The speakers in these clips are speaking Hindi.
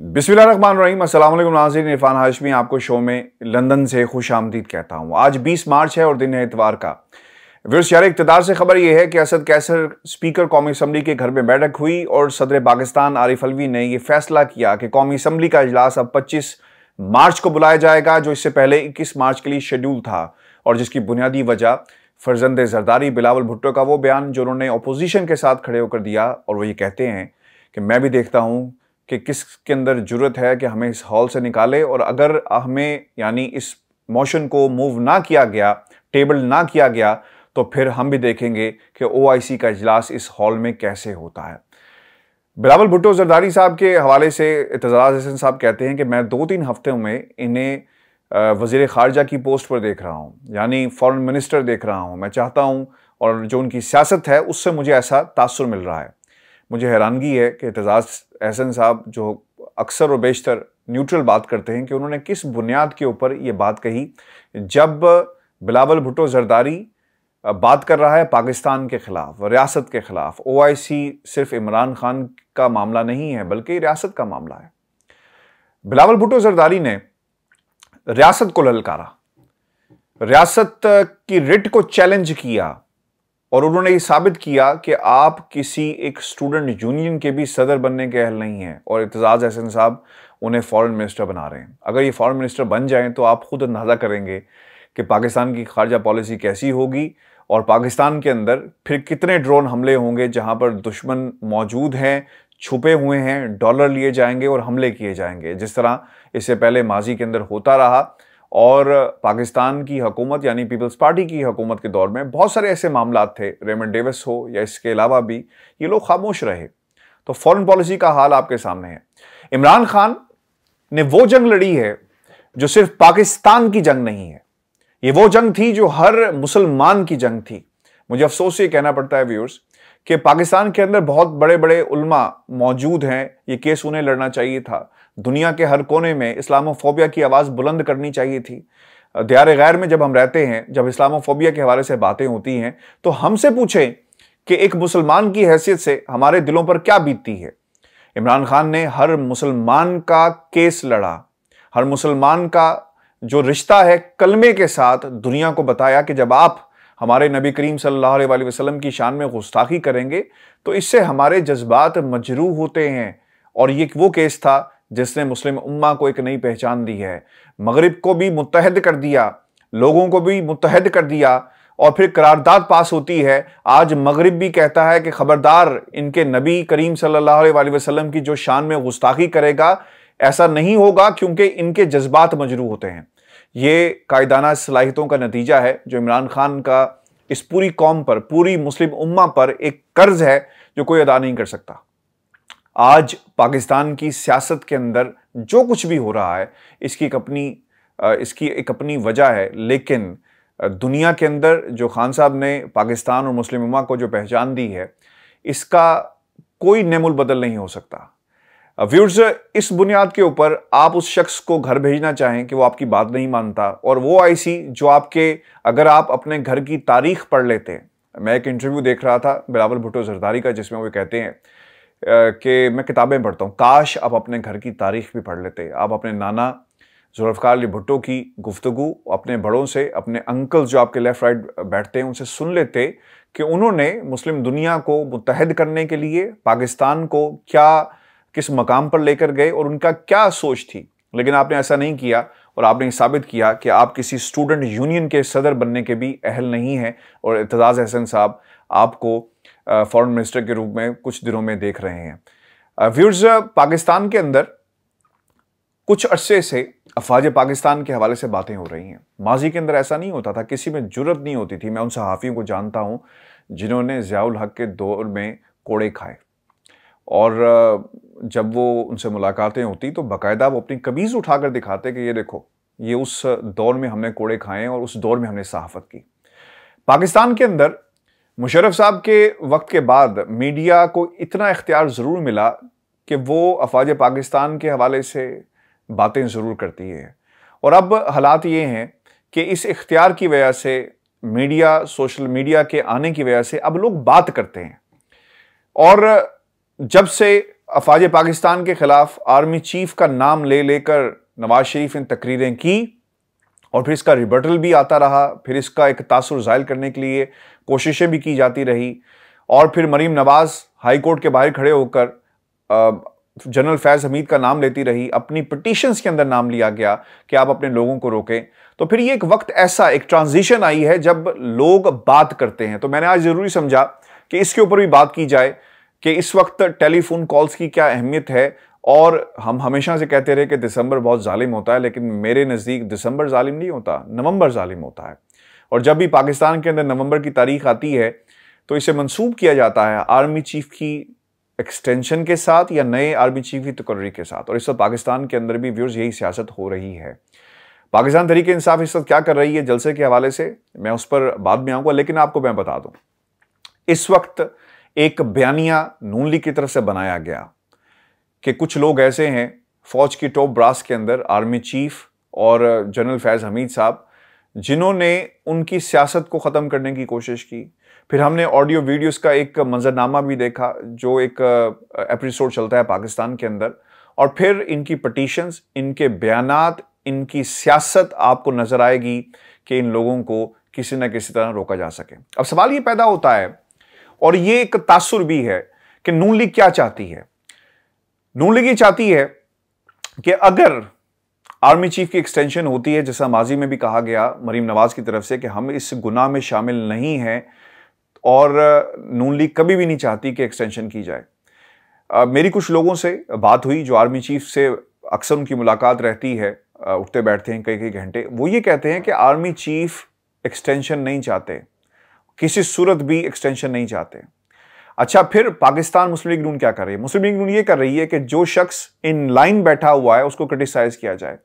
रहीम असल नाजीन इरफान हाशमी आपको शो में लंदन से खुश आमदीद कहता हूँ आज 20 मार्च है और दिन है इतवार का वर्षार यार इकतदार से खबर यह है कि असद कैसर स्पीकर कौमी असम्बली के घर में बैठक हुई और सदर पाकिस्तान आरिफ अलवी ने यह फैसला किया कि कौमी असम्बली का अजलास अब पच्चीस मार्च को बुलाया जाएगा जो इससे पहले इक्कीस मार्च के लिए शेड्यूल था और जिसकी बुनियादी वजह फर्जंद जरदारी बिलावल भुट्टो का वो बयान जो उन्होंने अपोजिशन के साथ खड़े होकर दिया और वो ये कहते हैं कि मैं भी देखता हूँ कि किसके अंदर जरूरत है कि हमें इस हॉल से निकाले और अगर हमें यानी इस मोशन को मूव ना किया गया टेबल ना किया गया तो फिर हम भी देखेंगे कि ओ का इजलास इस हॉल में कैसे होता है बिलावल भुट्टो जरदारी साहब के हवाले से एतजाज हसन साहब कहते हैं कि मैं दो तीन हफ्तों में इन्हें वजीर खारजा की पोस्ट पर देख रहा हूँ यानी फॉरेन मिनिस्टर देख रहा हूँ मैं चाहता हूँ और जो उनकी सियासत है उससे मुझे ऐसा तासर मिल रहा है मुझे हैरानगी है कि एतजाज़ एहसन साहब जो अक्सर और बेशतर न्यूट्रल बात करते हैं कि उन्होंने किस बुनियाद के ऊपर ये बात कही जब बिलावल भुटो जरदारी बात कर रहा है पाकिस्तान के ख़िलाफ़ रियासत के ख़िलाफ़ ओ सिर्फ इमरान खान का मामला नहीं है बल्कि रियासत का मामला है बिलावल भुटो जरदारी ने रियासत को ललकारा रियासत की रिट को चैलेंज किया और उन्होंने ये साबित किया कि आप किसी एक स्टूडेंट यूनियन के भी सदर बनने के अहल नहीं हैं और इतजाज़ एहसन साहब उन्हें फ़ॉरेन मिनिस्टर बना रहे हैं अगर ये फ़ॉरेन मिनिस्टर बन जाएं तो आप ख़ुद अंदाज़ा करेंगे कि पाकिस्तान की खारजा पॉलिसी कैसी होगी और पाकिस्तान के अंदर फिर कितने ड्रोन हमले होंगे जहां पर दुश्मन मौजूद हैं छुपे हुए हैं डॉलर लिए जाएंगे और हमले किए जाएंगे जिस तरह इससे पहले माजी के अंदर होता रहा और पाकिस्तान की हकूमत यानी पीपल्स पार्टी की हुकूमत के दौर में बहुत सारे ऐसे मामला थे रेमन डेविस हो या इसके अलावा भी ये लोग खामोश रहे तो फॉरेन पॉलिसी का हाल आपके सामने है इमरान खान ने वो जंग लड़ी है जो सिर्फ पाकिस्तान की जंग नहीं है ये वो जंग थी जो हर मुसलमान की जंग थी मुझे अफसोस ये कहना पड़ता है व्यूअर्स कि पाकिस्तान के अंदर बहुत बड़े बड़े उलमा मौजूद हैं ये केस उन्हें लड़ना चाहिए था दुनिया के हर कोने में इस्लामोफोबिया की आवाज़ बुलंद करनी चाहिए थी दियार गैर में जब हम रहते हैं जब इस्लामोफोबिया के हवाले से बातें होती हैं तो हमसे पूछें कि एक मुसलमान की हैसियत से हमारे दिलों पर क्या बीतती है इमरान खान ने हर मुसलमान का केस लड़ा हर मुसलमान का जो रिश्ता है कलमे के साथ दुनिया को बताया कि जब आप हमारे नबी करीम सल्लल्लाहु अलैहि वसल्लम की शान में गुस्ताखी करेंगे तो इससे हमारे जज्बात मजरू होते हैं और ये वो केस था जिसने मुस्लिम उम्मा को एक नई पहचान दी है मगरब को भी मुतहद कर दिया लोगों को भी मुतहद कर दिया और फिर करारदाद पास होती है आज मगरब भी कहता है कि ख़बरदार इनके नबी करीम सल्ला वसलम की जो शान में गुस्ताखी करेगा ऐसा नहीं होगा क्योंकि इनके जज्बात मजरू होते हैं ये कायदाना सलाहितों का नतीजा है जो इमरान खान का इस पूरी कौम पर पूरी मुस्लिम उम्मा पर एक कर्ज है जो कोई अदा नहीं कर सकता आज पाकिस्तान की सियासत के अंदर जो कुछ भी हो रहा है इसकी एक अपनी इसकी एक अपनी वजह है लेकिन दुनिया के अंदर जो खान साहब ने पाकिस्तान और मुस्लिम उमा को जो पहचान दी है इसका कोई नेमुल बदल नहीं हो सकता व्यूर्स इस बुनियाद के ऊपर आप उस शख्स को घर भेजना चाहें कि वो आपकी बात नहीं मानता और वो आईसी जो आपके अगर आप अपने घर की तारीख पढ़ लेते हैं मैं एक इंटरव्यू देख रहा था बिलावल भुट्टो जरदारी का जिसमें वो कहते हैं कि मैं किताबें पढ़ता हूँ काश आप अपने घर की तारीख भी पढ़ लेते आप अपने नाना जुल्फकार अली भुट्टो की गुफ्तु अपने बड़ों से अपने अंकल जो आपके लेफ़्ट राइट बैठते हैं उनसे सुन लेते कि उन्होंने मुस्लिम दुनिया को मुतहद करने के लिए पाकिस्तान को क्या किस मकाम पर लेकर गए और उनका क्या सोच थी लेकिन आपने ऐसा नहीं किया और आपने साबित किया कि आप किसी स्टूडेंट यूनियन के सदर बनने के भी अहल नहीं हैं और एतजाज़ अहसन साहब आपको फॉरेन मिनिस्टर के रूप में कुछ दिनों में देख रहे हैं व्यूर्स पाकिस्तान के अंदर कुछ अरसे से अफवाज पाकिस्तान के हवाले से बातें हो रही हैं माजी के अंदर ऐसा नहीं होता था किसी में जरूरत नहीं होती थी मैं उन सहाफ़ियों को जानता हूँ जिन्होंने ज़ियाउल हक के दौर में कोड़े खाए और जब वो उनसे मुलाकातें होती तो बाकायदा वो अपनी कमीज़ उठाकर दिखाते कि ये देखो ये उस दौर में हमने कोड़े खाए और उस दौर में हमने सहाफ़त की पाकिस्तान के अंदर मुशरफ साहब के वक्त के बाद मीडिया को इतना इख्तियार ज़रूर मिला कि वो अफवाज पाकिस्तान के हवाले से बातें ज़रूर करती है और अब हालात ये हैं कि इस इख्तियार की वजह से मीडिया सोशल मीडिया के आने की वजह से अब लोग बात करते हैं और जब से अफवाज पाकिस्तान के ख़िलाफ़ आर्मी चीफ का नाम ले लेकर नवाज शरीफ ने तकरीरें की और फिर इसका रिबर्टल भी आता रहा फिर इसका एक तासर ज़ायल करने के लिए कोशिशें भी की जाती रही और फिर मरीम नवाज़ हाईकोर्ट के बाहर खड़े होकर जनरल फैज़ हमीद का नाम लेती रही अपनी पटिशन्स के अंदर नाम लिया गया कि आप अपने लोगों को रोकें तो फिर ये एक वक्त ऐसा एक ट्रांजिशन आई है जब लोग बात करते हैं तो मैंने आज ज़रूरी समझा कि इसके ऊपर भी बात की जाए कि इस वक्त टेलीफोन कॉल्स की क्या अहमियत है और हम हमेशा से कहते रहे कि दिसंबर बहुत ालिम होता है लेकिन मेरे नज़दीक दिसंबर ालिम नहीं होता नवंबर ालिम होता है और जब भी पाकिस्तान के अंदर नवंबर की तारीख आती है तो इसे मंसूब किया जाता है आर्मी चीफ की एक्सटेंशन के साथ या नए आर्मी चीफ की तकर्री के साथ और इस वक्त पाकिस्तान के अंदर भी व्यूर्स यही सियासत हो रही है पाकिस्तान तरीके इंसाफ इस वक्त क्या कर रही है जलसे के हवाले से मैं उस पर बाद में आऊँगा लेकिन आपको मैं बता दूँ इस वक्त एक बयानिया नून लीग की तरफ से बनाया गया कि कुछ लोग ऐसे हैं फौज की टॉप ब्रास के अंदर आर्मी चीफ और जनरल फैज़ हमीद साहब जिन्होंने उनकी सियासत को ख़त्म करने की कोशिश की फिर हमने ऑडियो वीडियोस का एक मंजरनामा भी देखा जो एक एपिसोड चलता है पाकिस्तान के अंदर और फिर इनकी पटिशन्स इनके बयान इनकी सियासत आपको नज़र आएगी कि इन लोगों को किसी न किसी तरह रोका जा सके अब सवाल ये पैदा होता है और ये एक तासुर भी है कि नून लीग क्या चाहती है नून लीग ये चाहती है कि अगर आर्मी चीफ की एक्सटेंशन होती है जैसा माजी में भी कहा गया मरीम नवाज की तरफ से कि हम इस गुनाह में शामिल नहीं हैं और नून लीग कभी भी नहीं चाहती कि एक्सटेंशन की जाए आ, मेरी कुछ लोगों से बात हुई जो आर्मी चीफ से अक्सर उनकी मुलाकात रहती है आ, उठते बैठते हैं कई कई घंटे वो ये कहते हैं कि आर्मी चीफ एक्सटेंशन नहीं चाहते किसी सूरत भी एक्सटेंशन नहीं चाहते अच्छा फिर पाकिस्तान मुस्लिम लीग नून क्या कर रही है मुस्लिम लीग नून ये कर रही है कि जो शख्स इन लाइन बैठा हुआ है उसको क्रिटिसाइज किया जाए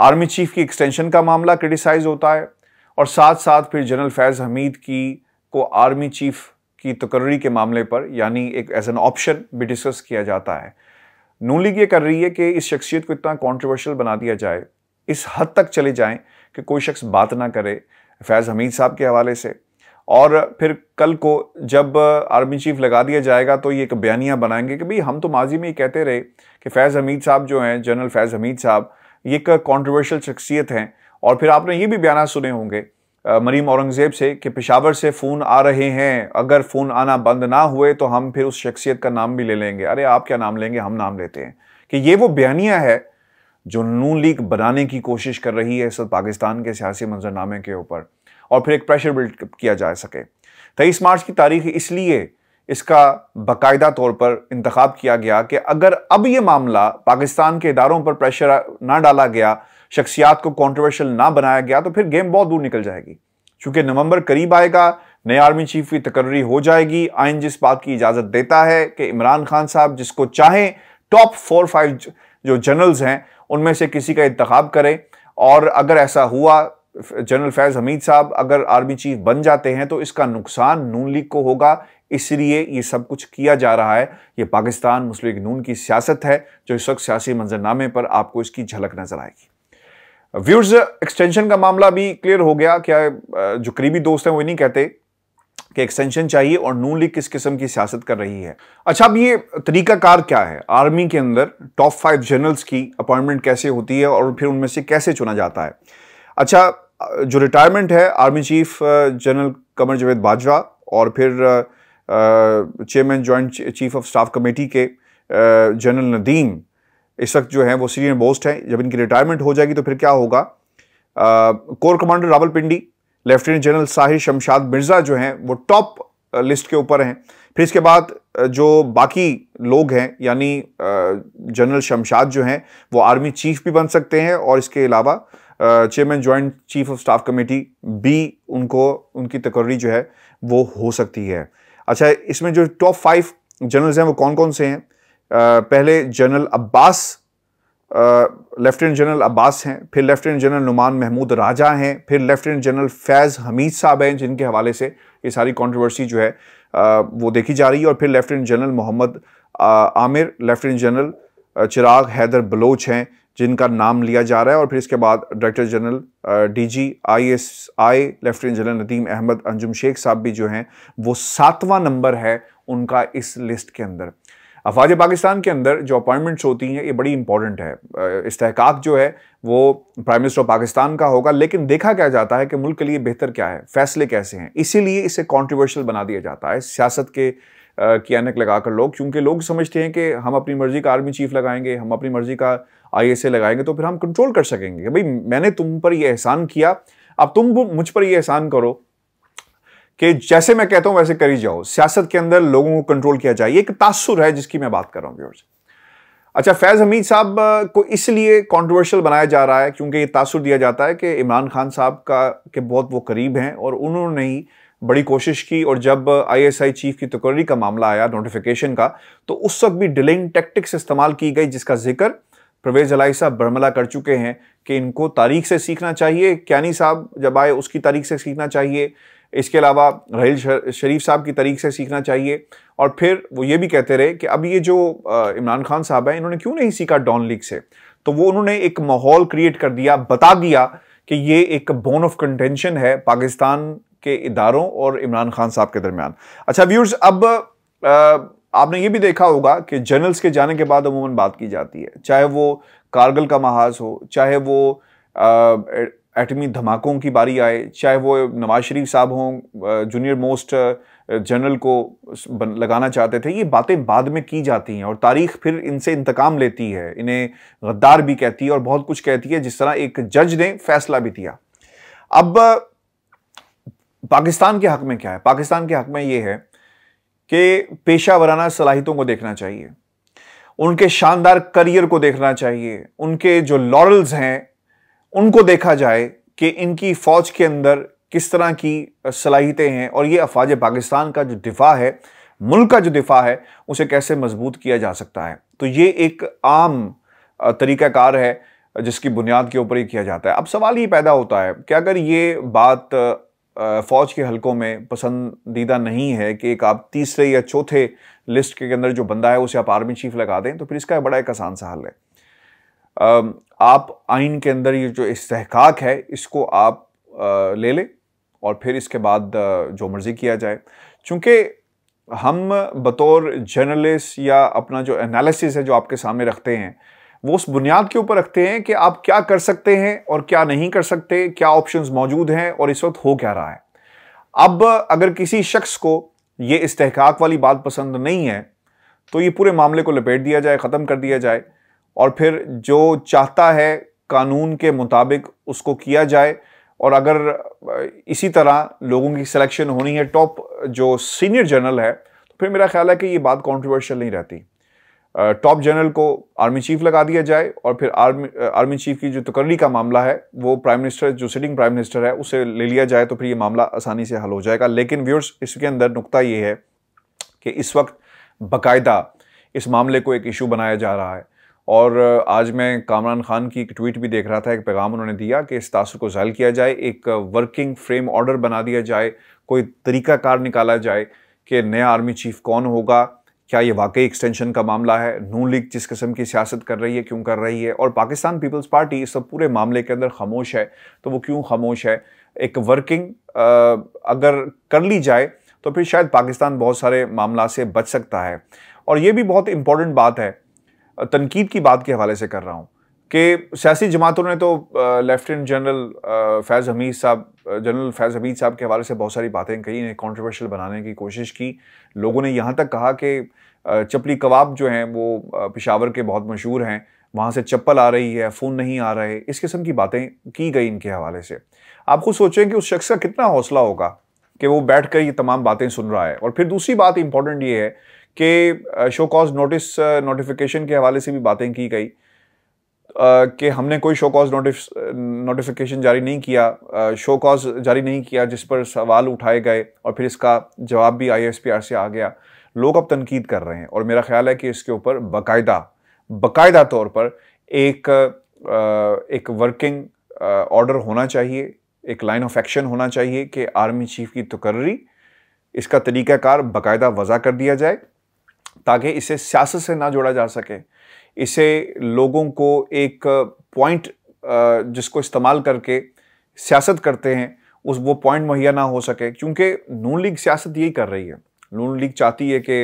आर्मी चीफ की एक्सटेंशन का मामला क्रिटिसाइज होता है और साथ साथ फिर जनरल फैज़ हमीद की को आर्मी चीफ की तकर्री के मामले पर यानी एक एज एन ऑप्शन भी डिस्कस किया जाता है नू लीग ये कर रही है कि इस शख्सियत को इतना कॉन्ट्रोवर्शल बना दिया जाए इस हद तक चले जाएं कि कोई शख्स बात ना करे फैज़ हमीद साहब के हवाले से और फिर कल को जब आर्मी चीफ लगा दिया जाएगा तो ये एक बयानियाँ बनाएंगे कि भाई हम तो माजी में ही कहते रहे कि फैज़ हमीद साहब जो हैं जनरल फैज़ हमीद साहब ये एक कॉन्ट्रोवर्शियल शख्सियत हैं और फिर आपने ये भी बयान सुने होंगे मरीम औरंगज़ेब से कि पेशावर से फ़ोन आ रहे हैं अगर फ़ोन आना बंद ना हुए तो हम फिर उस शख्सियत का नाम भी ले लेंगे अरे आप क्या नाम लेंगे हम नाम लेते हैं कि ये वो बयानिया है जो नून लीग बनाने की कोशिश कर रही है इस पाकिस्तान के सियासी मंजरनामे के ऊपर और फिर एक प्रेशर बिल्ड किया जा सके तेईस मार्च की तारीख इसलिए इसका बाकायदा तौर पर इंतखब किया गया कि अगर अब ये मामला पाकिस्तान के इदारों पर प्रेशर ना डाला गया शख्सियात को कॉन्ट्रोवर्शल ना बनाया गया तो फिर गेम बहुत दूर निकल जाएगी चूँकि नवंबर करीब आएगा नए आर्मी चीफ की तकर्री हो जाएगी आइन जिस बात की इजाज़त देता है कि इमरान खान साहब जिसको चाहें टॉप फोर फाइव जो जनरल्स हैं उनमें से किसी का इंतखब करें और अगर ऐसा हुआ जनरल फैज़ हमीद साहब अगर आर्मी चीफ बन जाते हैं तो इसका नुकसान नून लीग को होगा इसलिए ये सब कुछ किया जा रहा है ये पाकिस्तान मुस्लिम नून की सियासत है जो इस वक्त सियासी मंजरनामे पर आपको इसकी झलक नजर आएगी व्यूर्स एक्सटेंशन का मामला भी क्लियर हो गया क्या जो करीबी दोस्त हैं वो नहीं कहते कि एक्सटेंशन चाहिए और नून लीग किस किस्म की सियासत कर रही है अच्छा अब ये तरीकाकार क्या है आर्मी के अंदर टॉप फाइव जनरल्स की अपॉइंटमेंट कैसे होती है और फिर उनमें से कैसे चुना जाता है अच्छा जो रिटायरमेंट है army chief general Qamar Javed Bajwa और फिर chairman joint chief of staff committee के जनरल नदीम इस वक्त जो है वो सीनियर मोस्ट हैं जब इनकी रिटायरमेंट हो जाएगी तो फिर क्या होगा core commander Rawalpindi lieutenant general Sahir Shamshad Mirza जो हैं वो टॉप लिस्ट के ऊपर हैं फिर इसके बाद जो बाकी लोग हैं यानी जनरल शमशाद जो हैं वो आर्मी चीफ भी बन सकते हैं और इसके अलावा chairman joint chief of staff committee भी उनको उनकी तकर्री जो है वो हो सकती है अच्छा इसमें जो टॉप फाइव जनरल्स हैं वो कौन कौन से हैं पहले general Abbas lieutenant general Abbas हैं फिर लेफ्टिनेंट जनरल नुमान महमूद राजा हैं फिर लेफ्टिनेंट जनरल फैज़ हमीद साहब हैं जिनके हवाले से ये सारी कॉन्ट्रोवर्सी जो है वो देखी जा रही है और फिर lieutenant general Mohammad Aamir lieutenant general Chiragh Haider Baloch हैं जिनका नाम लिया जा रहा है और फिर इसके बाद director general DG ISI lieutenant general Nadeem Ahmed Anjum Sheikh साहब भी जो हैं वो सातवां नंबर है उनका इस लिस्ट के अंदर अफवाज पाकिस्तान के अंदर जो अपॉइंटमेंट्स होती हैं ये बड़ी इंपॉर्टेंट है इस्तेकाक जो है वो प्राइम मिनिस्टर ऑफ पाकिस्तान का होगा लेकिन देखा क्या जाता है कि मुल्क के लिए बेहतर क्या है फैसले कैसे हैं इसीलिए इसे कॉन्ट्रोवर्शियल बना दिया जाता है सियासत के की अनक लगाकर लोग क्योंकि लोग समझते हैं कि हम अपनी मर्ज़ी का आर्मी चीफ लगाएंगे हम अपनी मर्ज़ी का आई लगाएंगे तो फिर हम कंट्रोल कर सकेंगे भाई मैंने तुम पर यह एहसान किया अब तुम मुझ पर यह एहसान करो कि जैसे मैं कहता हूं वैसे करी जाओ सियासत के अंदर लोगों को कंट्रोल किया जाए एक तासुर है जिसकी मैं बात कर रहा हूँ अच्छा फैज़ हमीद साहब को इसलिए कॉन्ट्रोवर्शियल बनाया जा रहा है क्योंकि ये तासुर दिया जाता है कि इमरान खान साहब का के बहुत वो करीब हैं और उन्होंने ही बड़ी कोशिश की और जब आईएसआई चीफ की तकर्री का मामला आया नोटिफिकेशन का तो उस वक्त भी डिलिंग टैक्टिक्स इस्तेमाल की गई जिसका जिक्र प्रवेश अलाई साहब बर्मला कर चुके हैं कि इनको तारीख से सीखना चाहिए क्यानी साहब जब आए उसकी तारीख से सीखना चाहिए इसके अलावा रहील शरीफ साहब की तारीख से सीखना चाहिए और फिर वो ये भी कहते रहे कि अब ये जो इमरान खान साहब हैं इन्होंने क्यों नहीं सीखा डॉन लीग से तो वो उन्होंने एक माहौल क्रिएट कर दिया बता दिया कि ये एक बोन ऑफ कंटेंशन है पाकिस्तान के इदारों और इमरान खान साहब के दरमियान अच्छा व्यूर्स अब आ, आपने ये भी देखा होगा कि जनरल्स के जाने के बाद अमूमन बात की जाती है चाहे वो कारगिल का महाज हो चाहे वो एटमी धमाकों की बारी आए चाहे वो नवाज शरीफ साहब हों जूनियर मोस्ट जनरल को लगाना चाहते थे ये बातें बाद में की जाती हैं और तारीख फिर इनसे इंतकाम लेती है इन्हें गद्दार भी कहती है और बहुत कुछ कहती है जिस तरह एक जज ने फैसला भी दिया अब पाकिस्तान के हक में क्या है पाकिस्तान के हक में ये है कि पेशा वराना सलाहितों को देखना चाहिए उनके शानदार करियर को देखना चाहिए उनके जो लॉरल्स हैं उनको देखा जाए कि इनकी फ़ौज के अंदर किस तरह की सलाहितें हैं और ये अफवाज पाकिस्तान का जो दिफा है मुल्क का जो दिफा है उसे कैसे मजबूत किया जा सकता है तो ये एक आम तरीक़ाकार है जिसकी बुनियाद के ऊपर ही किया जाता है अब सवाल ये पैदा होता है कि अगर ये बात फ़ौज के हलकों में पसंदीदा नहीं है कि एक आप तीसरे या चौथे लिस्ट के अंदर जो बंदा है उसे आप आर्मी चीफ लगा दें तो फिर इसका बड़ा एक आसान सा हल है आप आइन के अंदर ये जो इस्तेक है इसको आप ले लें और फिर इसके बाद जो मर्ज़ी किया जाए चूँकि हम बतौर जर्नलिस्ट या अपना जो एनालिसिस है जो आपके सामने रखते हैं वो उस बुनियाद के ऊपर रखते हैं कि आप क्या कर सकते हैं और क्या नहीं कर सकते क्या ऑप्शंस मौजूद हैं और इस वक्त हो क्या रहा है अब अगर किसी शख्स को ये इस्तेकाक वाली बात पसंद नहीं है तो ये पूरे मामले को लपेट दिया जाए ख़त्म कर दिया जाए और फिर जो चाहता है कानून के मुताबिक उसको किया जाए और अगर इसी तरह लोगों की सिलेक्शन होनी है टॉप जो सीनियर जनरल है तो फिर मेरा ख्याल है कि ये बात कॉन्ट्रोवर्शियल नहीं रहती टॉप जनरल को आर्मी चीफ लगा दिया जाए और फिर आर्मी आर्मी चीफ की जो तकर्री का मामला है वो प्राइम मिनिस्टर जो सिटिंग प्राइम मिनिस्टर है उसे ले लिया जाए तो फिर ये मामला आसानी से हल हो जाएगा लेकिन व्यूअर्स इसके अंदर नुकता ये है कि इस वक्त बाकायदा इस मामले को एक इशू बनाया जा रहा है और आज मैं कामरान खान की एक ट्वीट भी देख रहा था एक पैगाम उन्होंने दिया कि इस तासर को ज़ायल किया जाए एक वर्किंग फ्रेम ऑर्डर बना दिया जाए कोई तरीकाकार निकाला जाए कि नया आर्मी चीफ कौन होगा क्या ये वाकई एक्सटेंशन का मामला है नून लीग जिस किस्म की सियासत कर रही है क्यों कर रही है और पाकिस्तान पीपल्स पार्टी इस सब पूरे मामले के अंदर खामोश है तो वो क्यों खामोश है एक वर्किंग अगर कर ली जाए तो फिर शायद पाकिस्तान बहुत सारे मामला से बच सकता है और ये भी बहुत इंपॉर्टेंट बात है तनकीद की बात के हवाले से कर रहा हूँ कि सियासी जमातों ने तो लेफ्टिनेंट जनरल फैज़ हमीद साहब जनरल फैज़ हमीद साहब के हवाले से बहुत सारी बातें कही इन्हें कॉन्ट्रोवर्शियल बनाने की कोशिश की लोगों ने यहाँ तक कहा कि चपली कबाब जो हैं वो पिशावर के बहुत मशहूर हैं वहाँ से चप्पल आ रही है फ़ोन नहीं आ रहे इस किस्म की बातें की गई इनके हवाले से आप खुद सोचें कि उस शख्स का कितना हौसला होगा कि वो बैठ कर ये तमाम बातें सुन रहा है और फिर दूसरी बात इम्पॉर्टेंट ये है कि शो कॉज नोटिस नोटिफिकेशन के हवाले से भी बातें की गई कि हमने कोई शो कॉज नोटिस नोटिफिकेशन जारी नहीं किया शो कॉज जारी नहीं किया जिस पर सवाल उठाए गए और फिर इसका जवाब भी आई से आ गया लोग अब तनकीद कर रहे हैं और मेरा ख्याल है कि इसके ऊपर बाकायदा बाकायदा तौर पर एक एक वर्किंग ऑर्डर होना चाहिए एक लाइन ऑफ एक्शन होना चाहिए कि आर्मी चीफ की तकर्री इसका तरीक़ाकार बाकायदा वज़ा कर दिया जाए ताकि इसे सियासत से ना जोड़ा जा सके इसे लोगों को एक पॉइंट जिसको इस्तेमाल करके सियासत करते हैं उस वो पॉइंट मुहैया ना हो सके क्योंकि नून लीग सियासत यही कर रही है नून लीग चाहती है कि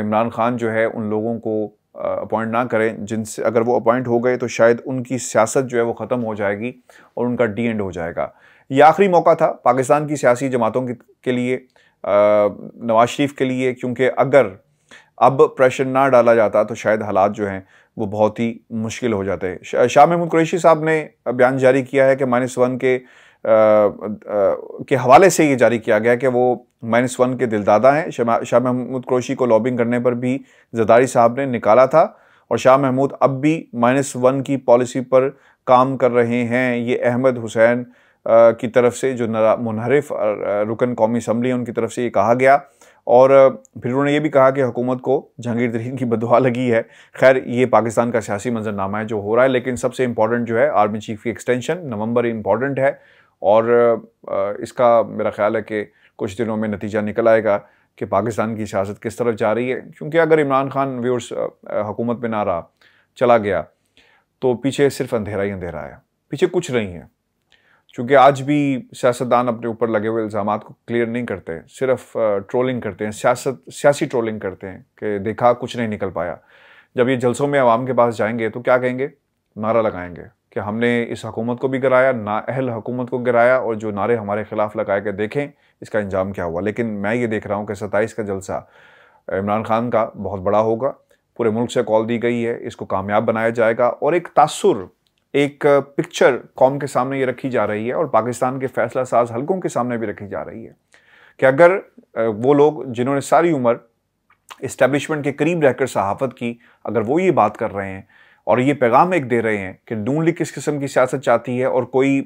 इमरान खान जो है उन लोगों को अपॉइंट ना करें जिनसे अगर वो अपॉइंट हो गए तो शायद उनकी सियासत जो है वो ख़त्म हो जाएगी और उनका डी एंड हो जाएगा ये आखिरी मौका था पाकिस्तान की सियासी जमातों के लिए नवाज शरीफ के लिए क्योंकि अगर अब प्रेशर ना डाला जाता तो शायद हालात जो हैं वो बहुत ही मुश्किल हो जाते हैं शाह महमूद कुरैशी साहब ने बयान जारी किया है कि माइनस वन के आ, आ, के हवाले से ये जारी किया गया कि वो माइनस वन के दिलदादा हैं शाह महमूद कुरैशी को लॉबिंग करने पर भी जदारी साहब ने निकाला था और शाह महमूद अब भी माइनस वन की पॉलिसी पर काम कर रहे हैं ये अहमद हुसैन की तरफ से जो मुनहरफ रुकन कौमी असम्बली है उनकी तरफ से ये कहा गया और फिर उन्होंने ये भी कहा कि हुकूमत को जहांगीर तरीन की बदवा लगी है खैर ये पाकिस्तान का सियासी मंजरनामा है जो हो रहा है लेकिन सबसे इम्पॉर्टेंट जो है आर्मी चीफ की एक्सटेंशन नवंबर इम्पॉर्टेंट है और इसका मेरा ख्याल है कि कुछ दिनों में नतीजा निकल आएगा कि पाकिस्तान की सियासत किस तरफ जा रही है क्योंकि अगर इमरान खान व्यूर्स हुकूमत में ना रहा चला गया तो पीछे सिर्फ अंधेरा ही अंधेरा है पीछे कुछ नहीं है चूँकि आज भी सियासतदान अपने ऊपर लगे हुए इल्ज़ाम को क्लियर नहीं करते सिर्फ ट्रोलिंग करते हैं सियासत सियासी ट्रोलिंग करते हैं कि देखा कुछ नहीं निकल पाया जब ये जलसों में आवाम के पास जाएंगे तो क्या कहेंगे नारा लगाएंगे कि हमने इस हकूमत को भी गिराया ना अहल हकूमत को गिराया और जो नारे हमारे ख़िलाफ़ लगाए गए देखें इसका इंजाम क्या हुआ लेकिन मैं ये देख रहा हूँ कि सत्ताईस का जलसा इमरान खान का बहुत बड़ा होगा पूरे मुल्क से कॉल दी गई है इसको कामयाब बनाया जाएगा और एक तासुर एक पिक्चर कौम के सामने ये रखी जा रही है और पाकिस्तान के फैसला साज हलकों के सामने भी रखी जा रही है कि अगर वो लोग जिन्होंने सारी उम्र इस्टेब्लिशमेंट के करीब रहकर सहाफत की अगर वो ये बात कर रहे हैं और ये पैगाम एक दे रहे हैं कि नून लीग किस किस्म की सियासत चाहती है और कोई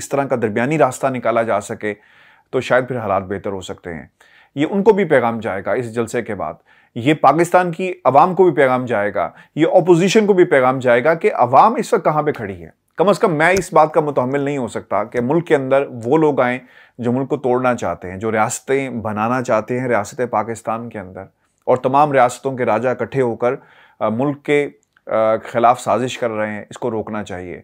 इस तरह का दरमिया रास्ता निकाला जा सके तो शायद फिर हालात बेहतर हो सकते हैं ये उनको भी पैगाम जाएगा इस जलसे के बाद ये पाकिस्तान की आवाम को भी पैगाम जाएगा ये अपोजिशन को भी पैगाम जाएगा कि अवाम इस वक्त कहाँ पर खड़ी है कम अज़ कम मैं इस बात का मुतमिल नहीं हो सकता कि मुल्क के अंदर वो लोग आएँ जो मुल्क को तोड़ना चाहते हैं जो रियासतें बनाना चाहते हैं रियासत पाकिस्तान के अंदर और तमाम रियासतों के राजा इकट्ठे होकर मुल्क के ख़िलाफ़ साजिश कर रहे हैं इसको रोकना चाहिए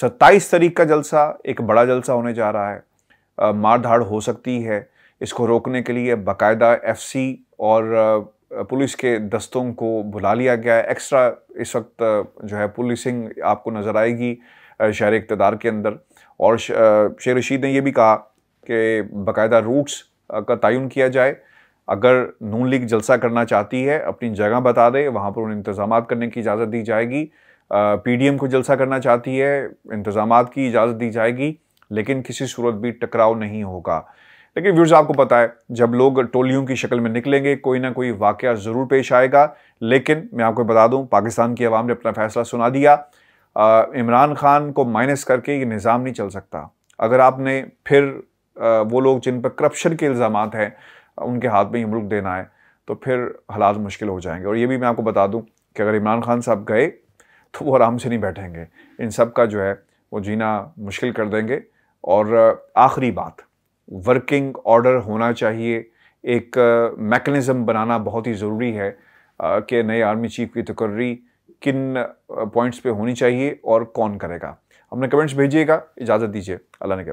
सत्ताईस तारीख का जलसा एक बड़ा जलसा होने जा रहा है मार धाड़ हो सकती है इसको रोकने के लिए बाकायदा एफसी और पुलिस के दस्तों को बुला लिया गया है एक्स्ट्रा इस वक्त जो है पुलिसिंग आपको नज़र आएगी शहर इकतदार के अंदर और शेर रशीद ने यह भी कहा कि बाकायदा रूट्स का तयन किया जाए अगर नून लीग जलसा करना चाहती है अपनी जगह बता दे वहाँ पर उन्हें इंतजाम करने की इजाज़त दी जाएगी पीडीएम को जलसा करना चाहती है इंतजाम की इजाज़त दी जाएगी लेकिन किसी सूरत भी टकराव नहीं होगा लेकिन व्यूर्स आपको पता है जब लोग टोलियों की शक्ल में निकलेंगे कोई ना कोई वाक़ ज़रूर पेश आएगा लेकिन मैं आपको बता दूं पाकिस्तान की आवाम ने अपना फैसला सुना दिया इमरान ख़ान को माइनस करके ये निज़ाम नहीं चल सकता अगर आपने फिर आ, वो लोग जिन पर करप्शन के इल्ज़ाम हैं उनके हाथ में ये मुल्क देना है तो फिर हालात मुश्किल हो जाएंगे और ये भी मैं आपको बता दूँ कि अगर इमरान खान साहब गए तो वो आराम से नहीं बैठेंगे इन सब का जो है वो जीना मुश्किल कर देंगे और आखिरी बात वर्किंग ऑर्डर होना चाहिए एक मैकेनिज़्म बनाना बहुत ही ज़रूरी है कि नए आर्मी चीफ की तकर्री तो किन पॉइंट्स पे होनी चाहिए और कौन करेगा अपने कमेंट्स भेजिएगा इजाज़त दीजिए अल्लाह ने